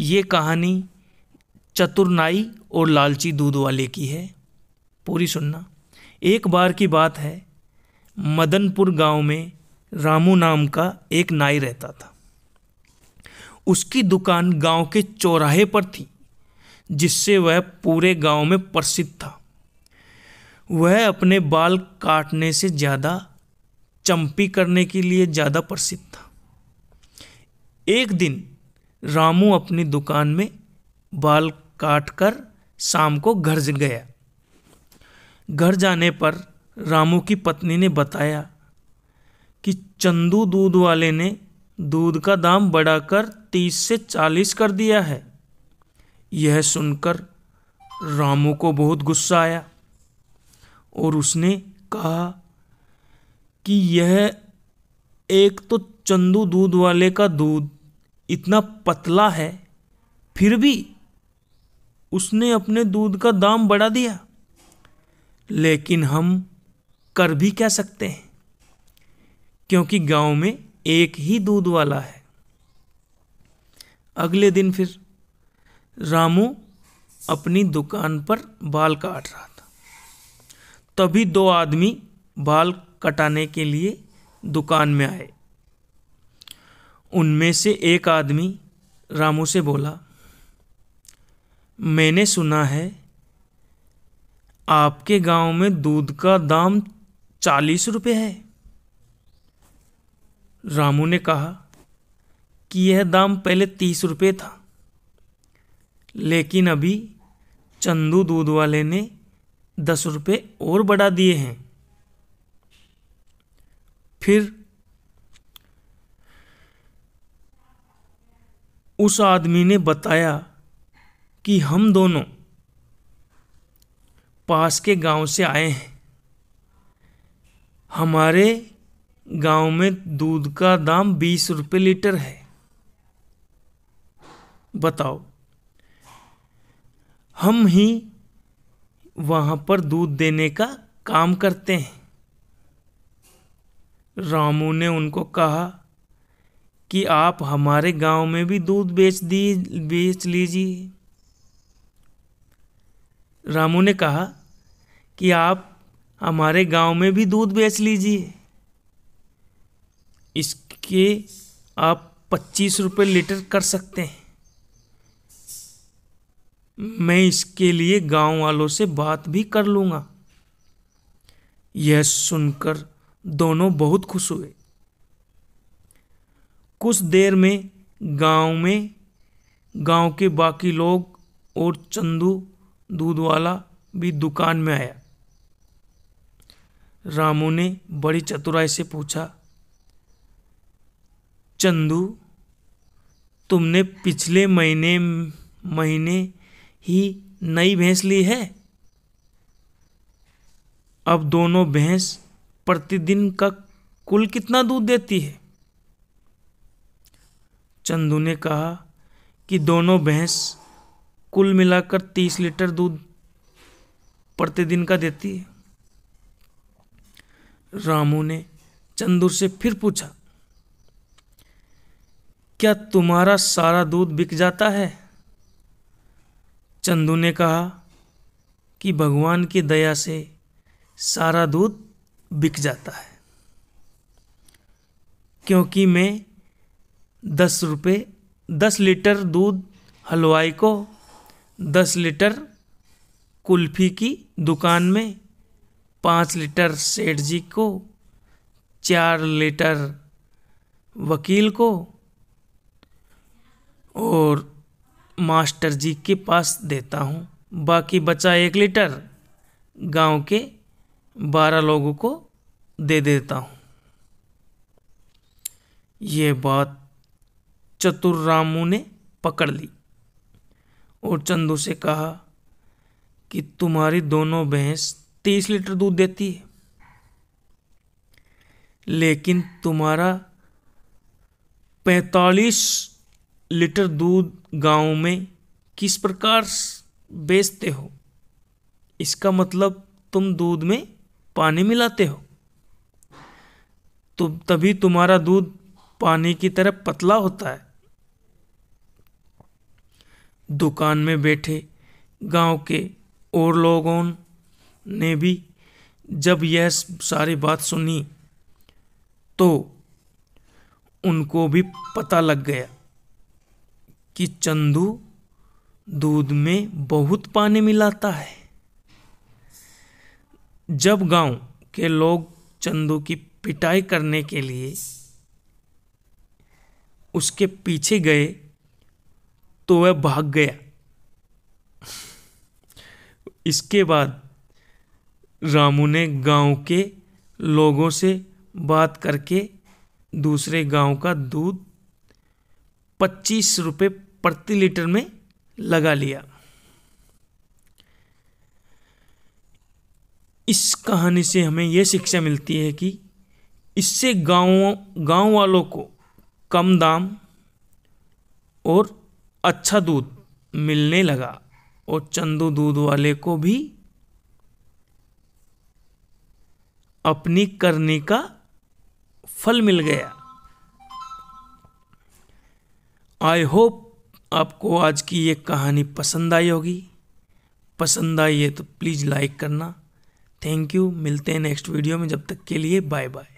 ये कहानी चतुरनाई और लालची दूध वाले की है पूरी सुनना एक बार की बात है मदनपुर गांव में रामू नाम का एक नाई रहता था उसकी दुकान गांव के चौराहे पर थी जिससे वह पूरे गांव में प्रसिद्ध था वह अपने बाल काटने से ज़्यादा चंपी करने के लिए ज़्यादा प्रसिद्ध था एक दिन रामू अपनी दुकान में बाल काट कर शाम को घर गया घर जाने पर रामू की पत्नी ने बताया कि चंदू दूध वाले ने दूध का दाम बढ़ाकर तीस से चालीस कर दिया है यह सुनकर रामू को बहुत गुस्सा आया और उसने कहा कि यह एक तो चंदू दूध वाले का दूध इतना पतला है फिर भी उसने अपने दूध का दाम बढ़ा दिया लेकिन हम कर भी कह सकते हैं क्योंकि गांव में एक ही दूध वाला है अगले दिन फिर रामू अपनी दुकान पर बाल काट रहा था तभी दो आदमी बाल कटाने के लिए दुकान में आए उनमें से एक आदमी रामू से बोला मैंने सुना है आपके गांव में दूध का दाम चालीस रुपये है रामू ने कहा कि यह दाम पहले तीस रुपये था लेकिन अभी चंदू दूध वाले ने दस रुपये और बढ़ा दिए हैं फिर उस आदमी ने बताया कि हम दोनों पास के गांव से आए हैं हमारे गांव में दूध का दाम बीस रुपये लीटर है बताओ हम ही वहाँ पर दूध देने का काम करते हैं रामू ने उनको कहा कि आप हमारे गांव में भी दूध बेच दी बेच लीजिए रामू ने कहा कि आप हमारे गांव में भी दूध बेच लीजिए इसके आप पच्चीस रुपये लीटर कर सकते हैं मैं इसके लिए गांव वालों से बात भी कर लूँगा यह सुनकर दोनों बहुत खुश हुए कुछ देर में गांव में गांव के बाकी लोग और चंदू दूध वाला भी दुकान में आया रामू ने बड़ी चतुराई से पूछा चंदू तुमने पिछले महीने महीने ही नई भैंस ली है अब दोनों भैंस प्रतिदिन का कुल कितना दूध देती है चंदू ने कहा कि दोनों भैंस कुल मिलाकर तीस लीटर दूध प्रतिदिन का देती है रामू ने चंदू से फिर पूछा क्या तुम्हारा सारा दूध बिक जाता है चंदू ने कहा कि भगवान की दया से सारा दूध बिक जाता है क्योंकि मैं दस रुपये दस लीटर दूध हलवाई को दस लीटर कुल्फी की दुकान में पाँच लीटर सेठ जी को चार लीटर वकील को और मास्टर जी के पास देता हूँ बाकी बचा एक लीटर गांव के बारह लोगों को दे देता हूँ ये बात चतुर रामू ने पकड़ ली और चंदू से कहा कि तुम्हारी दोनों भैंस तीस लीटर दूध देती है लेकिन तुम्हारा पैंतालीस लीटर दूध गांव में किस प्रकार बेचते हो इसका मतलब तुम दूध में पानी मिलाते हो तो तभी तुम्हारा दूध पानी की तरह पतला होता है दुकान में बैठे गांव के और लोगों ने भी जब यह सारी बात सुनी तो उनको भी पता लग गया कि चंदू दूध में बहुत पानी मिलाता है जब गांव के लोग चंदू की पिटाई करने के लिए उसके पीछे गए तो वह भाग गया इसके बाद रामू ने गांव के लोगों से बात करके दूसरे गांव का दूध पच्चीस रुपये प्रति लीटर में लगा लिया इस कहानी से हमें यह शिक्षा मिलती है कि इससे गाँव गाँव वालों को कम दाम और अच्छा दूध मिलने लगा और चंदू दूध वाले को भी अपनी करने का फल मिल गया आई होप आपको आज की ये कहानी पसंद आई होगी पसंद आई है तो प्लीज़ लाइक करना थैंक यू मिलते हैं नेक्स्ट वीडियो में जब तक के लिए बाय बाय